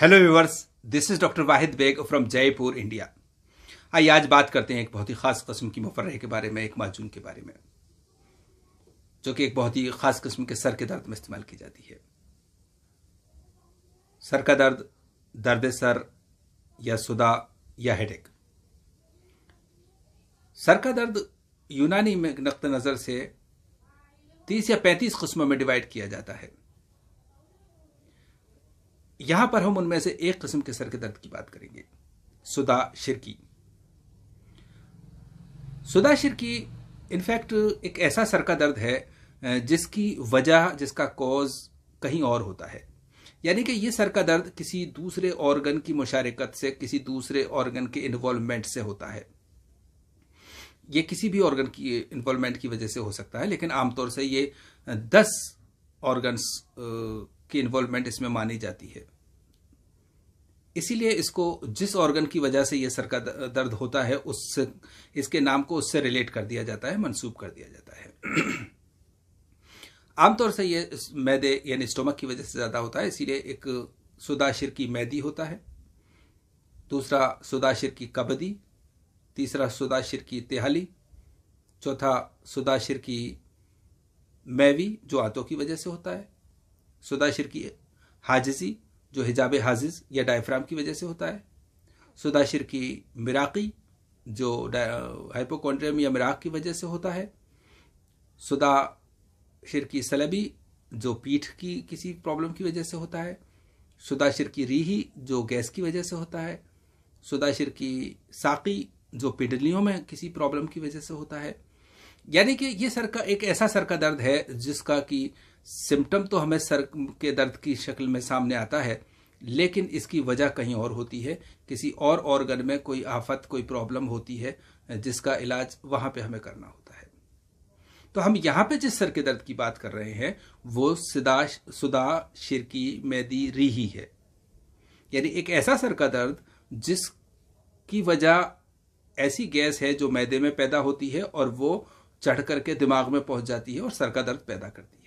hello viewers this is doctor Wahid Baig from Jaipur India आइए आज बात करते हैं एक बहुत ही खास कस्म की मुफर्रे के बारे में एक माजून के बारे में जो कि एक बहुत ही खास कस्म के सर के दर्द में इस्तेमाल की जाती है सर का दर्द दर्द सर या सुदा या हेडेक सर का दर्द यूनानी में नक़ नज़र से तीस या पैंतीस कस्मों में डिवाइड किया जाता है यहां पर हम उनमें से एक किस्म के सर के दर्द की बात करेंगे सुदा शिरकी सुदा शिरकी इनफैक्ट एक ऐसा सर का दर्द है जिसकी वजह जिसका कॉज कहीं और होता है यानी कि यह सर का दर्द किसी दूसरे ऑर्गन की मुशारकत से किसी दूसरे ऑर्गन के इन्वॉल्वमेंट से होता है यह किसी भी ऑर्गन की इन्वॉल्वमेंट की वजह से हो सकता है लेकिन आमतौर से ये दस ऑर्गन्स की इन्वॉल्वमेंट इसमें मानी जाती है इसीलिए इसको जिस ऑर्गन की वजह से यह सर का दर्द होता है उससे इसके नाम को उससे रिलेट कर दिया जाता है मंसूब कर दिया जाता है आमतौर से यह मैदे यानी स्टोमक की वजह से ज़्यादा होता है इसीलिए एक सुदाशिर की मैदी होता है दूसरा सुदाशिर की कबदी तीसरा सुदाशिर की तिहाली चौथा सुदाशिर की मैवी जो आंतों की वजह से होता है सुदाशिर की हाजिजी जो हिजाब हाजिज या डायफ्राम की वजह से होता है सुदाशिर की मिराकी जो हाइपोकॉन्ड्रियम या मिराक की वजह से होता है सुदा शिर की सलबी जो पीठ की किसी प्रॉब्लम की वजह से होता है सुदाशिर की रीही जो गैस की वजह से होता है सुदाशिर की साकी जो पिडलियों में किसी प्रॉब्लम की वजह से होता है यानी कि ये सर का एक ऐसा सर का दर्द है जिसका कि सिम्टम तो हमें सर के दर्द की शक्ल में सामने आता है लेकिन इसकी वजह कहीं और होती है किसी और ऑर्गन में कोई आफत कोई प्रॉब्लम होती है जिसका इलाज वहां पे हमें करना होता है तो हम यहां पे जिस सर के दर्द की बात कर रहे हैं वो सिदा सुदा शिरकी मैदी रीही है यानी एक ऐसा सर का दर्द जिसकी वजह ऐसी गैस है जो मैदे में पैदा होती है और वो चढ़ करके दिमाग में पहुंच जाती है और सर का दर्द पैदा करती है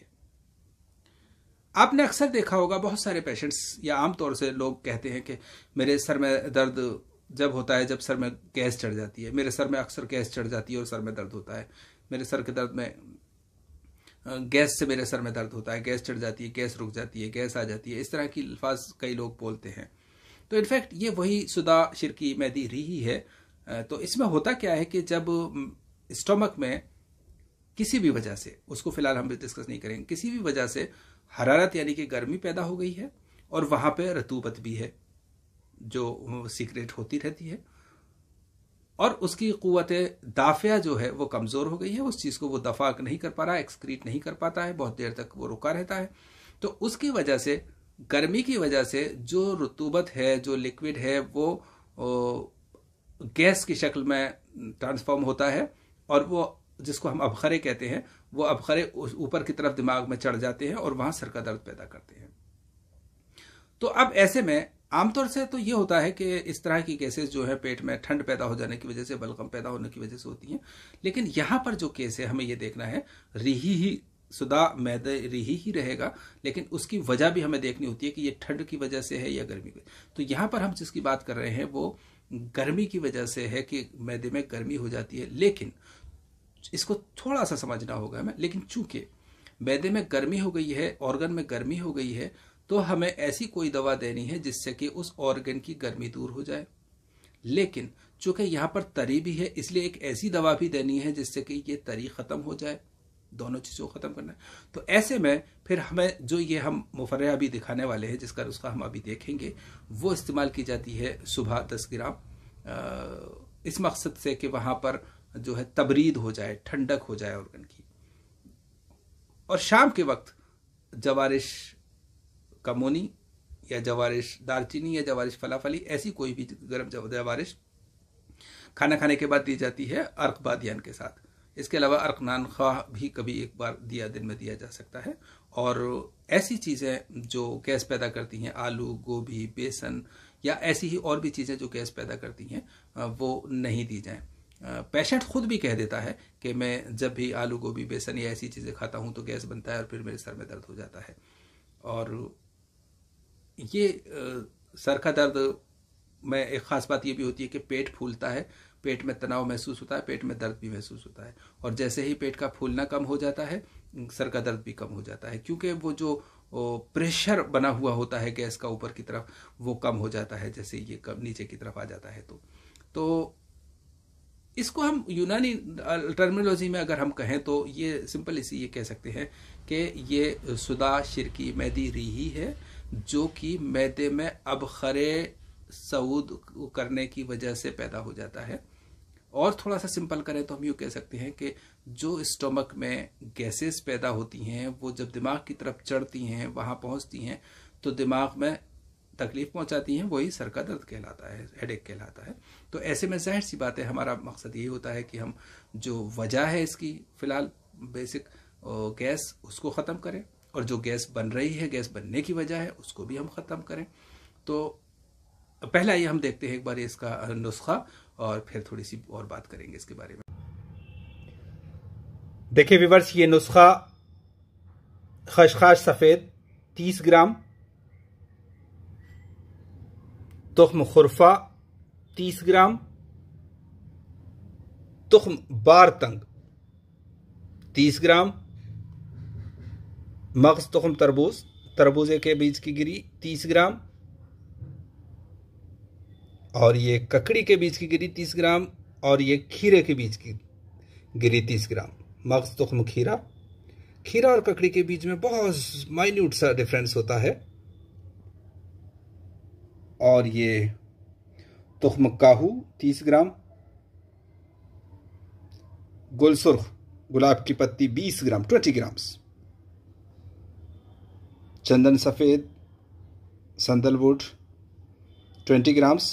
आपने अक्सर देखा होगा बहुत सारे पेशेंट्स या आमतौर से लोग कहते हैं कि मेरे सर में दर्द जब होता है जब सर में गैस चढ़ जाती है मेरे सर में अक्सर गैस चढ़ जाती है और सर में दर्द होता है मेरे सर के दर्द में गैस से मेरे सर में दर्द होता है गैस चढ़ जाती है गैस रुक जाती है गैस आ जाती है इस तरह की अल्फाज कई लोग बोलते हैं तो इनफैक्ट ये वही शुदा शिरकी मैदी रही है तो इसमें होता क्या है कि जब स्टोमक में किसी भी वजह से उसको फिलहाल हम डिस्कस नहीं करेंगे किसी भी वजह से हरारत यानी कि गर्मी पैदा हो गई है और वहां पर रतूबत भी है जो सीक्रेट होती रहती है और उसकी क़वत दाफिया जो है वो कमज़ोर हो गई है उस चीज़ को वो दफा नहीं कर पा रहा एक्सक्रीट नहीं कर पाता है बहुत देर तक वो रुका रहता है तो उसकी वजह से गर्मी की वजह से जो रतूबत है जो लिक्विड है वो गैस की शक्ल में ट्रांसफॉर्म होता है और वो जिसको हम अबखरे कहते हैं वो अबखरे ऊपर की तरफ दिमाग में चढ़ जाते हैं और वहां सर का दर्द पैदा करते हैं तो अब ऐसे में आमतौर से तो ये होता है कि इस तरह की केसेस जो है पेट में ठंड पैदा हो जाने की वजह से बलगम पैदा होने की वजह से होती हैं लेकिन यहां पर जो केस है हमें ये देखना है रिही ही सुदा मैदे रिही ही रहेगा लेकिन उसकी वजह भी हमें देखनी होती है कि ये ठंड की वजह से है या गर्मी की तो यहां पर हम जिसकी बात कर रहे हैं वो गर्मी की वजह से है कि मैदे में गर्मी हो जाती है लेकिन इसको थोड़ा सा समझना होगा हमें लेकिन चूंकि मैदे में गर्मी हो गई है ऑर्गन में गर्मी हो गई है तो हमें ऐसी कोई दवा देनी है जिससे कि उस ऑर्गन की गर्मी दूर हो जाए लेकिन चूंकि यहाँ पर तरी भी है इसलिए एक ऐसी दवा भी देनी है जिससे कि ये तरी ख़त्म हो जाए दोनों चीज़ों को ख़त्म करना है तो ऐसे में फिर हमें जो ये हम मुफर अभी दिखाने वाले हैं जिसका उसका हम अभी देखेंगे वो इस्तेमाल की जाती है सुबह दस ग्राम इस मकसद से कि वहाँ पर जो है तबरीद हो जाए ठंडक हो जाए ऑर्गन की और शाम के वक्त जवारिश कमोनी या जवारिश दालचीनी या जवारिश फलाफली ऐसी कोई भी गर्म जवारिश खाना खाने के बाद दी जाती है अर्क बादन के साथ इसके अलावा अर्कनान खा भी कभी एक बार दिया दिन में दिया जा सकता है और ऐसी चीज़ें जो गैस पैदा करती हैं आलू गोभी बेसन या ऐसी ही और भी चीज़ें जो गैस पैदा करती हैं वो नहीं दी जाएँ पेशेंट खुद भी कह देता है कि मैं जब भी आलू गोभी बेसन या ऐसी चीज़ें खाता हूँ तो गैस बनता है और फिर मेरे सर में दर्द हो जाता है और ये सर का दर्द में एक ख़ास बात ये भी होती है कि पेट फूलता है पेट में तनाव महसूस होता है पेट में दर्द भी महसूस होता है और जैसे ही पेट का फूलना कम हो जाता है सर का दर्द भी कम हो जाता है क्योंकि वो जो प्रेशर बना हुआ होता है गैस का ऊपर की तरफ वो कम हो जाता है जैसे ये कम नीचे की तरफ आ जाता है तो तो इसको हम यूनानी टर्मिनोलॉजी में अगर हम कहें तो ये सिंपल इसी ये कह सकते हैं कि ये सुदा शिरकी मैदी रीही है जो कि मैदे में अब खरे सऊद करने की वजह से पैदा हो जाता है और थोड़ा सा सिंपल करें तो हम यूँ कह सकते हैं कि जो स्टोमक में गैसेस पैदा होती हैं वो जब दिमाग की तरफ चढ़ती हैं वहाँ पहुँचती हैं तो दिमाग में तकलीफ पहुंचाती हैं वही सर का दर्द कहलाता है हेडेक कहलाता है तो ऐसे में जाहिर सी बात है हमारा मकसद यही होता है कि हम जो वजह है इसकी फिलहाल बेसिक गैस उसको ख़त्म करें और जो गैस बन रही है गैस बनने की वजह है उसको भी हम ख़त्म करें तो पहला ये हम देखते हैं एक बार इसका नुस्खा और फिर थोड़ी सी और बात करेंगे इसके बारे में देखिए विवर्स ये नुस्खा खशखाश सफ़ेद तीस ग्राम तुख्म खुरफा तीस ग्राम बार तंग तीस ग्राम मगज तुख्म तरबूज तरबूजे के बीज की गिरी तीस ग्राम और ये ककड़ी के बीज की गिरी तीस ग्राम और ये खीरे के बीज की गिरी तीस ग्राम मगज तुख्म खीरा खीरा और ककड़ी के बीज में बहुत माइन्यूट सा डिफरेंस होता है और ये तुखम काहू तीस ग्राम गुल सुर्ख गुलाब की पत्ती बीस ग्राम ट्वेंटी ग्राम्स चंदन सफ़ेद संदलवुड ट्वेंटी ग्राम्स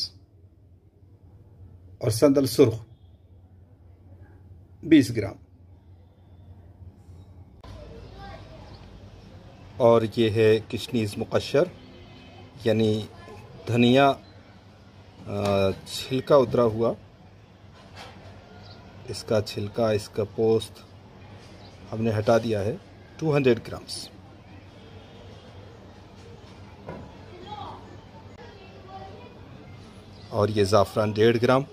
और संदल सुर्ख बीस ग्राम और ये है किशनीज़ मुकशर यानी धनिया छिलका उतरा हुआ इसका छिलका इसका पोस्त हमने हटा दिया है 200 ग्राम्स और ये ज़ाफ़रान डेढ़ ग्राम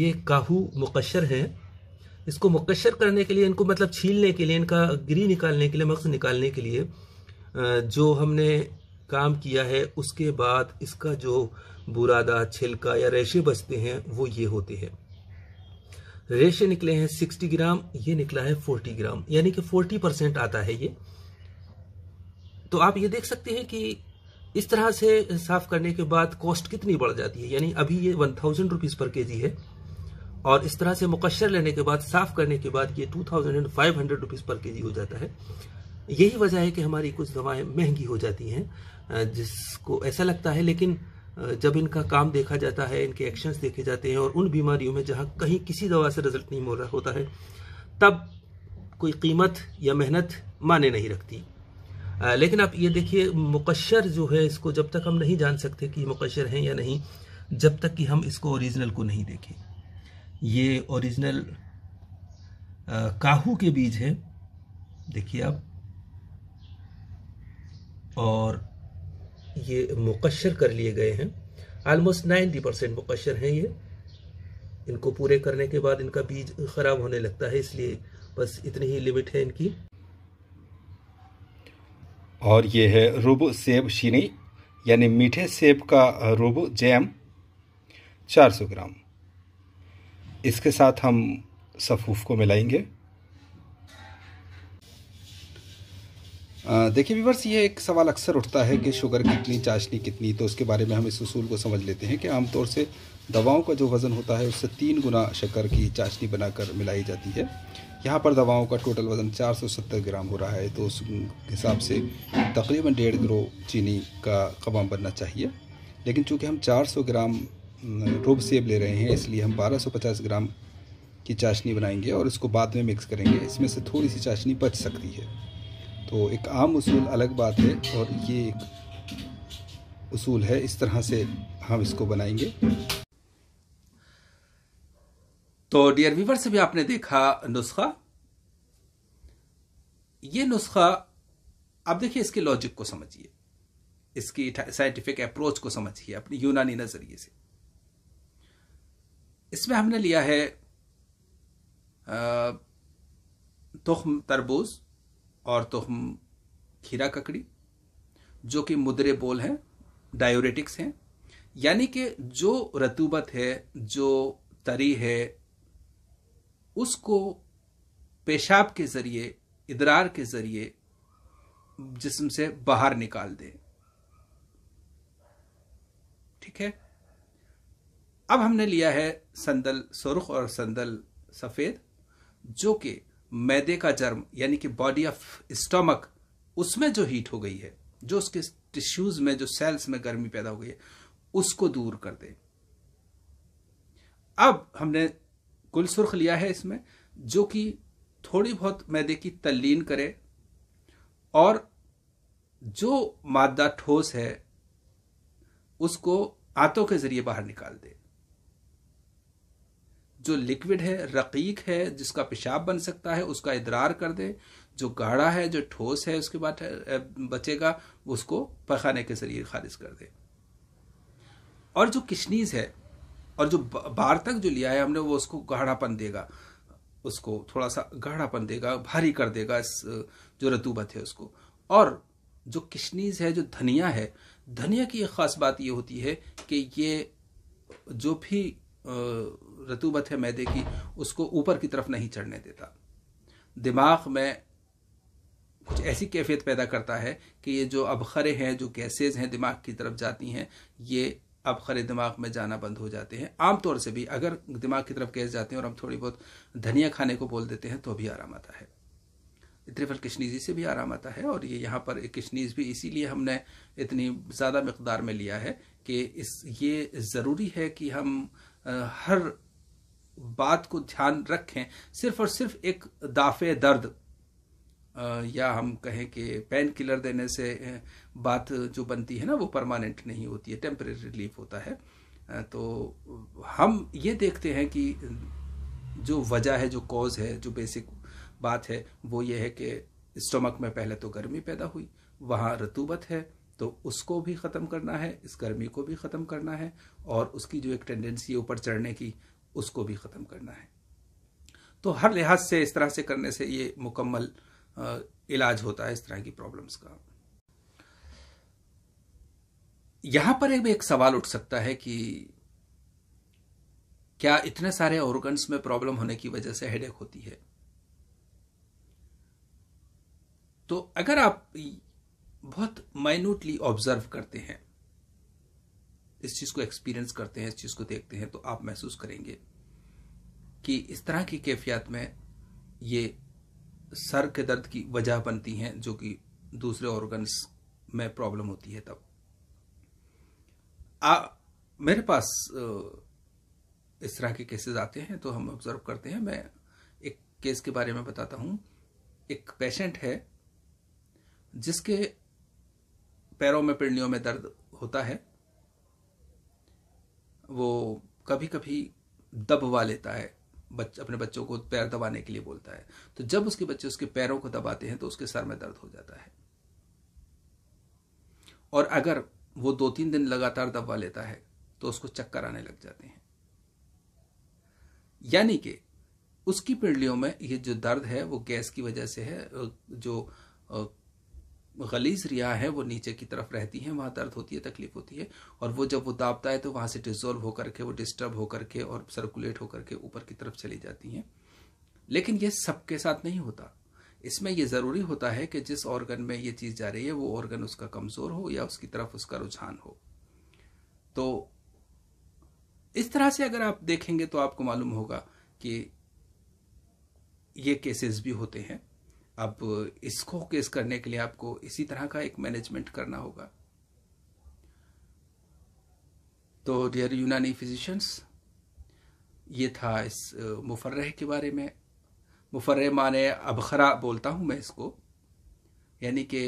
ये काहू मुकशर है इसको मुकशर करने के लिए इनको मतलब छीलने के लिए इनका गिरी निकालने के लिए मक्स निकालने के लिए जो हमने काम किया है उसके बाद इसका जो बुरादा छिलका या रेशे बचते हैं वो ये होते हैं रेशे निकले हैं सिक्सटी ग्राम ये निकला है फोर्टी ग्राम यानी कि फोर्टी परसेंट आता है ये तो आप ये देख सकते हैं कि इस तरह से साफ करने के बाद कॉस्ट कितनी बढ़ जाती है यानी अभी ये वन थाउजेंड रुपीज पर के जी है और इस तरह से मुकशर लेने के बाद साफ करने के बाद ये two thousand and five hundred rupees पर के जी हो जाता है यही वजह है कि हमारी कुछ दवाएं महंगी हो जाती हैं जिसको ऐसा लगता है लेकिन जब इनका काम देखा जाता है इनके एक्शंस देखे जाते हैं और उन बीमारियों में जहाँ कहीं किसी दवा से रिजल्ट नहीं मिल रहा होता है तब कोई कीमत या मेहनत माने नहीं रखती लेकिन आप ये देखिए मुकशर जो है इसको जब तक हम नहीं जान सकते कि मुकशर हैं या नहीं जब तक कि हम इसको ओरिजिनल को नहीं देखें ये ओरिजिनल काहू के बीज हैं देखिए आप और ये मुकशर कर लिए गए हैं आलमोस्ट नाइन्टी परसेंट मुकशर हैं ये इनको पूरे करने के बाद इनका बीज ख़राब होने लगता है इसलिए बस इतनी ही लिमिट है इनकी और ये है रूब सेब शीनी यानी मीठे सेब का रूब जैम 400 ग्राम इसके साथ हम सफूफ को मिलाएंगे देखिए विवर्स ये एक सवाल अक्सर उठता है कि शुगर कितनी चाशनी कितनी तो उसके बारे में हम इस उसूल को समझ लेते हैं कि आमतौर से दवाओं का जो वज़न होता है उससे तीन गुना शक्कर की चाशनी बनाकर मिलाई जाती है यहाँ पर दवाओं का टोटल वज़न 470 ग्राम हो रहा है तो उस हिसाब से तकरीबन डेढ़ ग्रो चीनी का कबाम बनना चाहिए लेकिन चूँकि हम चार ग्राम रूब सेब ले रहे हैं इसलिए हम बारह ग्राम की चाशनी बनाएंगे और इसको बाद में मिक्स करेंगे इसमें से थोड़ी सी चाशनी बच सकती है तो एक आम उसूल अलग बात है और ये एक उसूल है इस तरह से हम इसको बनाएंगे तो डियर व्यूवर से भी आपने देखा नुस्खा ये नुस्खा आप देखिए इसके लॉजिक को समझिए इसकी साइंटिफिक अप्रोच को समझिए अपनी यूनानी नजरिए से इसमें हमने लिया है तुख तरबूज और तुम तो खीरा ककड़ी जो कि मुद्रे बोल हैं डायोरेटिक्स हैं यानी कि जो रतूबत है जो तरी है उसको पेशाब के जरिए इदरार के जरिए जिसम से बाहर निकाल दें ठीक है अब हमने लिया है संदल सुरख और संदल सफ़ेद जो कि मैदे का जर्म यानी कि बॉडी ऑफ स्टमक उसमें जो हीट हो गई है जो उसके टिश्यूज में जो सेल्स में गर्मी पैदा हो गई है उसको दूर कर दे अब हमने कुल सुर्ख लिया है इसमें जो कि थोड़ी बहुत मैदे की तल्लीन करे और जो मादा ठोस है उसको आंतों के जरिए बाहर निकाल दे जो लिक्विड है रकीक है जिसका पेशाब बन सकता है उसका इदरार कर दे जो गाढ़ा है जो ठोस है उसके बाद बचेगा उसको पखाने के जरिए खारिज कर दे और जो किशनीज है और जो बार तक जो लिया है हमने वो उसको गाढ़ापन देगा उसको थोड़ा सा गाढ़ापन देगा भारी कर देगा इस जो रतूबत है उसको और जो किशनीज है जो धनिया है धनिया की एक ख़ास बात ये होती है कि ये जो भी रतूबत है मैदे की उसको ऊपर की तरफ नहीं चढ़ने देता दिमाग में कुछ ऐसी कैफियत पैदा करता है कि ये जो अबखरे हैं जो गैसेज हैं दिमाग की तरफ जाती हैं ये अबखरे दिमाग में जाना बंद हो जाते हैं आमतौर से भी अगर दिमाग की तरफ गैस जाते हैं और हम थोड़ी बहुत धनिया खाने को बोल देते हैं तो भी आराम आता है त्रिफल किशनीजी से भी आराम आता है और ये यहाँ पर किशनीज भी इसीलिए हमने इतनी ज़्यादा मकदार में लिया है कि इस ये ज़रूरी है कि हम हर बात को ध्यान रखें सिर्फ और सिर्फ एक दाफे दर्द या हम कहें कि पेन किलर देने से बात जो बनती है ना वो परमानेंट नहीं होती है टेम्परेरी रिलीफ होता है तो हम ये देखते हैं कि जो वजह है जो कॉज है जो बेसिक बात है वो ये है कि स्टमक में पहले तो गर्मी पैदा हुई वहाँ रतूबत है तो उसको भी ख़त्म करना है इस गर्मी को भी ख़त्म करना है और उसकी जो एक टेंडेंसी है ऊपर चढ़ने की उसको भी ख़त्म करना है तो हर लिहाज से इस तरह से करने से ये मुकम्मल इलाज होता है इस तरह की प्रॉब्लम्स का यहां पर एक, एक सवाल उठ सकता है कि क्या इतने सारे ऑर्गन्स में प्रॉब्लम होने की वजह से हेडेक होती है तो अगर आप बहुत माइन्यूटली ऑब्जर्व करते हैं इस चीज को एक्सपीरियंस करते हैं इस चीज को देखते हैं तो आप महसूस करेंगे कि इस तरह की कैफियत में ये सर के दर्द की वजह बनती हैं जो कि दूसरे ऑर्गन्स में प्रॉब्लम होती है तब आ, मेरे पास इस तरह के केसेस आते हैं तो हम ऑब्जर्व करते हैं मैं एक केस के बारे में बताता हूँ एक पेशेंट है जिसके पैरों में पिंडियों में दर्द होता है वो कभी कभी दबवा लेता है बच्च, अपने बच्चों को पैर दबाने के लिए बोलता है तो जब उसके बच्चे उसके पैरों को दबाते हैं तो उसके सर में दर्द हो जाता है और अगर वो दो तीन दिन लगातार दबवा लेता है तो उसको चक्कर आने लग जाते हैं यानी कि उसकी पिंडलियों में ये जो दर्द है वो गैस की वजह से है जो गलीज रिया है वो नीचे की तरफ रहती है वहाँ दर्द होती है तकलीफ होती है और वो जब वो दाबता है तो वहाँ से डिजोल्व होकर के वो डिस्टर्ब होकर के और सर्कुलेट होकर के ऊपर की तरफ चली जाती हैं लेकिन ये सबके साथ नहीं होता इसमें ये ज़रूरी होता है कि जिस ऑर्गन में ये चीज़ जा रही है वो ऑर्गन उसका कमज़ोर हो या उसकी तरफ उसका रुझान हो तो इस तरह से अगर आप देखेंगे तो आपको मालूम होगा कि ये केसेस भी होते हैं अब इसको केस करने के लिए आपको इसी तरह का एक मैनेजमेंट करना होगा तो डियर यूनानी फिजिशियंस ये था इस मुफर्रह के बारे में मुफर्र माने अबखरा बोलता हूँ मैं इसको यानी कि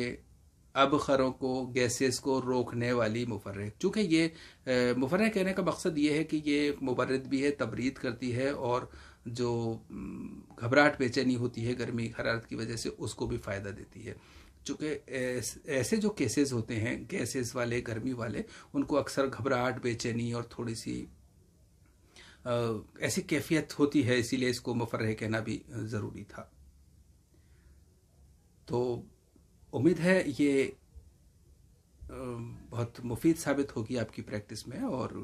अबखरों को गैसेस को रोकने वाली मुफर्र चूँकि ये मुफर्र कहने का मकसद ये है कि ये मुबरद भी है तबरीद करती है और जो घबराहट बेचैनी होती है गर्मी हरारत की वजह से उसको भी फ़ायदा देती है चूँकि ऐसे जो केसेस होते हैं गैसेस वाले गर्मी वाले उनको अक्सर घबराहट बेचैनी और थोड़ी सी ऐसी कैफियत होती है इसीलिए इसको मुफरह कहना भी ज़रूरी था तो उम्मीद है ये बहुत मुफीद साबित होगी आपकी प्रैक्टिस में और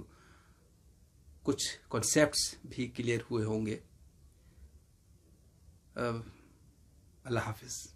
कुछ कॉन्सेप्ट्स भी क्लियर हुए होंगे الله حافظ